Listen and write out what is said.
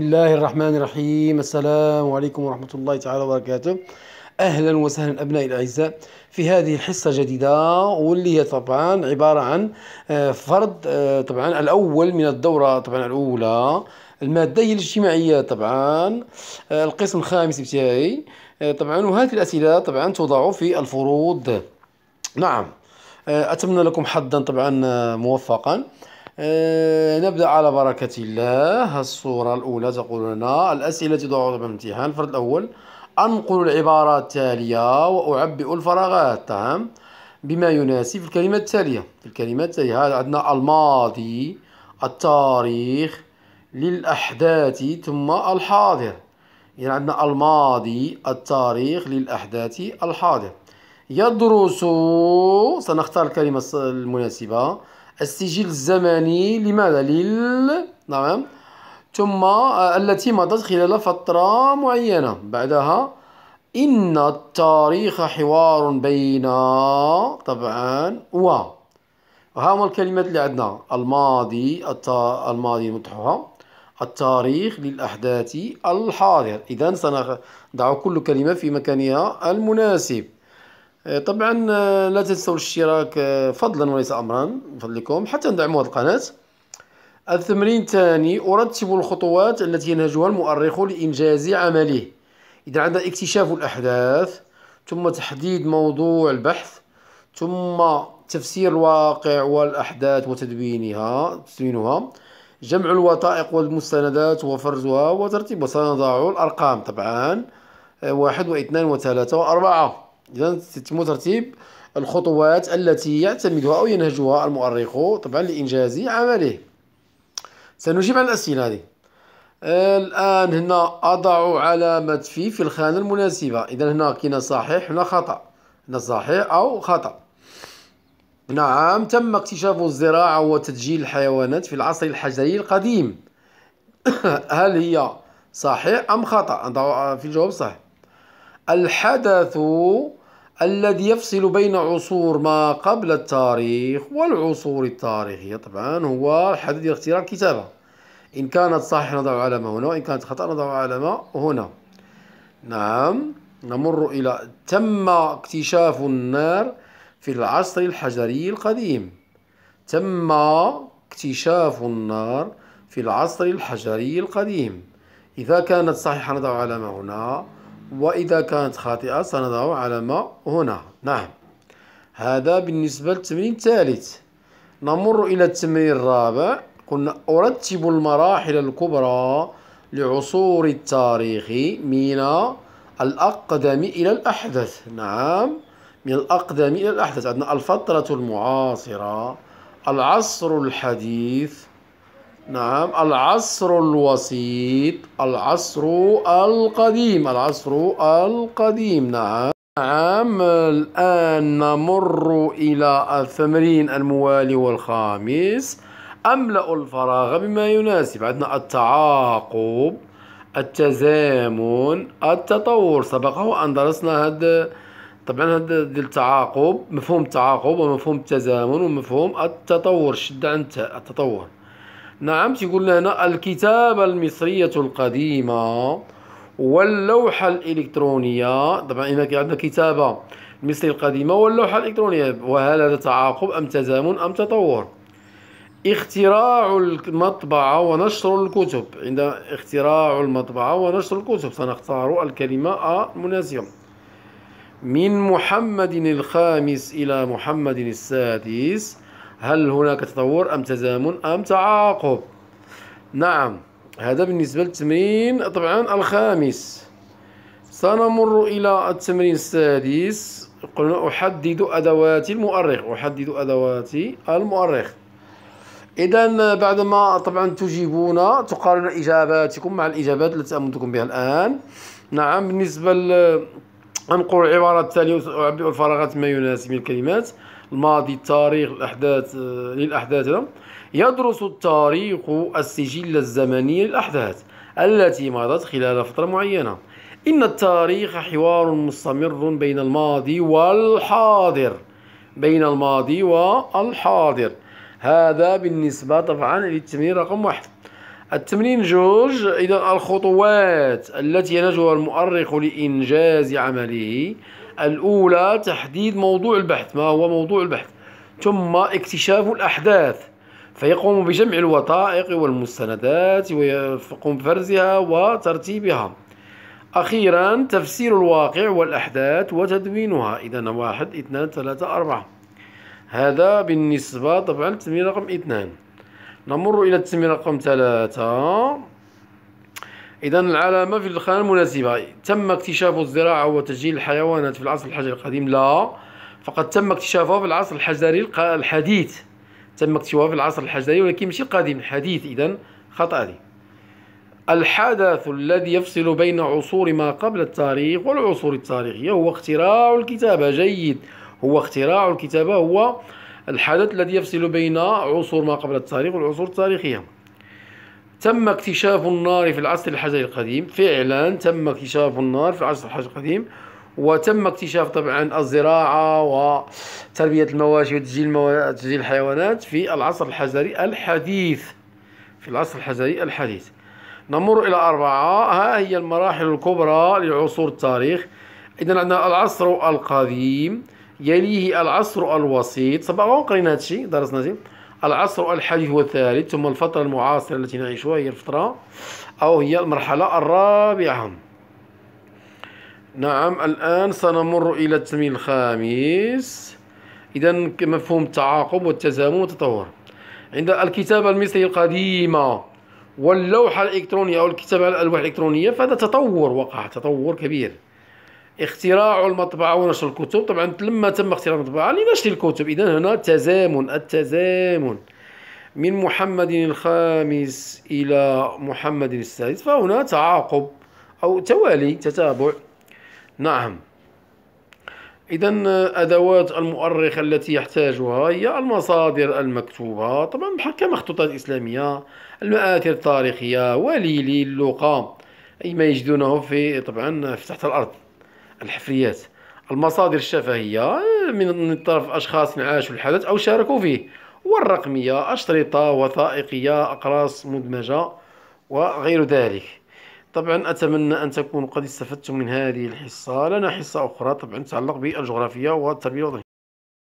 بسم الله الرحمن الرحيم السلام عليكم ورحمة الله تعالى وبركاته أهلا وسهلا أبنائي الأعزاء في هذه حصة جديدة واللي هي طبعا عبارة عن آه، فرض آه، طبعا الأول من الدورة طبعا الأولى المادة الاجتماعية طبعا آه، القسم الخامس ابتدائي طبعا وهذه الأسئلة طبعا توضع في الفروض نعم أتمنى لكم حظا طبعا موفقا آه، نبدأ على بركة الله الصورة الأولى تقول لنا الأسئلة تضعها في الامتحان الفرد الأول أنقل العبارة التالية وأعبئ الفراغات تمام بما يناسب الكلمة التالية في الكلمة التالية عندنا الماضي التاريخ للأحداث ثم الحاضر يعني عندنا الماضي التاريخ للأحداث الحاضر يدرس سنختار الكلمة المناسبة السجل الزمني لماذا لل نعم ثم آه، التي مضت خلال فترة معينة بعدها إن التاريخ حوار بين طبعا و ها هما الكلمات اللي عندنا الماضي الت... الماضي نمدحوها التاريخ للأحداث الحاضر إذا سنضع كل كلمة في مكانها المناسب آه، طبعا آه، لا تنسوا الاشتراك آه، فضلا وليس امرا فضلكم حتى ندعموا هذه القناه التمرين الثاني أرتب الخطوات التي ينهجها المؤرخ لإنجاز عمله إذا عند اكتشاف الأحداث ثم تحديد موضوع البحث ثم تفسير الواقع والأحداث وتدوينها تدوينها جمع الوثائق والمستندات وفرزها وترتيبها سنضع الأرقام طبعا واحد واثنان وثلاثة وأربعة إذا سيتم ترتيب الخطوات التي يعتمدها أو ينهجها المؤرخ طبعا لإنجاز عمله سنجيب عن الأسئلة هذه الآن هنا أضع علامة في في الخانة المناسبة إذا هنا كاين صحيح هنا خطأ هنا صحيح أو خطأ نعم تم اكتشاف الزراعة وتدجيل الحيوانات في العصر الحجري القديم هل هي صحيح أم خطأ؟ نضع في الجواب صحيح الحدث الذي يفصل بين عصور ما قبل التاريخ والعصور التاريخية طبعا هو حدد اختيار الكتابة إن كانت صحيح نضع علامة هنا وإن كانت خطأ نضع علامة هنا نعم نمر إلى تم اكتشاف النار في العصر الحجري القديم تم اكتشاف النار في العصر الحجري القديم إذا كانت صحيحة نضع علامة هنا وإذا كانت خاطئة سنضع علامة هنا نعم هذا بالنسبة للتمرين الثالث نمر إلى التمرين الرابع قلنا أرتب المراحل الكبرى لعصور التاريخ من الأقدم إلى الأحدث نعم من الأقدم إلى الأحدث عندنا الفترة المعاصرة العصر الحديث نعم العصر الوسيط العصر القديم العصر القديم نعم نعم الآن نمر إلى التمرين الموالي والخامس أملأ الفراغ بما يناسب عندنا التعاقب التزامن التطور سبق وأن درسنا هذا طبعا هذا التعاقب مفهوم التعاقب ومفهوم التزامن ومفهوم التطور شد عن التطور نعم تيقول لنا هنا الكتابة المصرية القديمة واللوحة الإلكترونية طبعا هنا عندنا كتابة المصرية القديمة واللوحة الإلكترونية وهل هذا تعاقب أم تزامن أم تطور اختراع المطبعة ونشر الكتب عند اختراع المطبعة ونشر الكتب سنختار الكلمة المناسبة من محمد الخامس إلى محمد السادس هل هناك تطور أم تزامن أم تعاقب نعم هذا بالنسبة للتمرين طبعا الخامس سنمر إلى التمرين السادس قلنا أحدد أدوات المؤرخ أحدد أدوات المؤرخ إذا بعدما طبعا تجيبون تقارن إجاباتكم مع الإجابات التي أمدكم بها الآن نعم بالنسبة ل... أنقل العبارة التالية اعبئ الفراغات ما يناسب الكلمات الماضي التاريخ الأحداث آه، للأحداث يدرس التاريخ السجل الزمني للأحداث التي مضت خلال فترة معينة إن التاريخ حوار مستمر بين الماضي والحاضر بين الماضي والحاضر هذا بالنسبة طبعا للتمرين رقم واحد التمرين جوج إذا الخطوات التي ينجوها المؤرخ لإنجاز عمله الأولى تحديد موضوع البحث ما هو موضوع البحث ثم اكتشاف الأحداث فيقوم بجمع الوثائق والمستندات ويقوم بفرزها وترتيبها أخيرا تفسير الواقع والأحداث وتدوينها إذا واحد اثنان ثلاثة أربعة هذا بالنسبة طبعا للتمرين رقم اثنان نمر إلى التمرين رقم ثلاثة إذا العلامة في الخانة المناسبة تم اكتشاف الزراعة وتسجيل الحيوانات في العصر الحجري القديم لا فقد تم اكتشافها في العصر الحجري الحديث تم اكتشافها في العصر الحجري ولكن ماشي القديم الحديث إذا خطأ دي الحدث الذي يفصل بين عصور ما قبل التاريخ والعصور التاريخية هو اختراع الكتابة جيد هو اختراع الكتابة هو الحدث الذي يفصل بين عصور ما قبل التاريخ والعصور التاريخية تم اكتشاف النار في العصر الحجري القديم فعلا تم اكتشاف النار في العصر الحجري القديم وتم اكتشاف طبعا الزراعة وتربية المواشي وتسجيل المو... تسجيل الحيوانات في العصر الحجري الحديث في العصر الحجري الحديث نمر إلى أربعة ها هي المراحل الكبرى لعصور التاريخ إذا عندنا العصر القديم يليه العصر الوسيط سبق قرينا هذا الشيء درسنا هذا العصر الحديث والثالث ثم الفترة المعاصرة التي نعيشها هي الفترة أو هي المرحلة الرابعة نعم الآن سنمر إلى التمرين الخامس إذا مفهوم التعاقب والتزامن والتطور عند الكتابة المصرية القديمة واللوحة الإلكترونية أو الكتابة الألواح الإلكترونية فهذا تطور وقع تطور كبير اختراع المطبعة ونشر الكتب طبعا لما تم اختراع المطبعة لنشر الكتب إذا هنا تزامن التزامن من محمد الخامس إلى محمد السادس فهنا تعاقب أو توالي تتابع نعم إذا أدوات المؤرخ التي يحتاجها هي المصادر المكتوبة طبعا بحال كمخطوطات إسلامية المآثر التاريخية وليلي اللقام أي ما يجدونه في طبعا في تحت الأرض الحفريات المصادر الشفهية آه، من طرف أشخاص عاشوا الحدث أو شاركوا فيه والرقمية أشرطة وثائقية أقراص مدمجة وغير ذلك طبعا أتمنى أن تكونوا قد استفدتم من هذه الحصة لنا حصة أخرى طبعا تتعلق بالجغرافيا والتربية الوطنية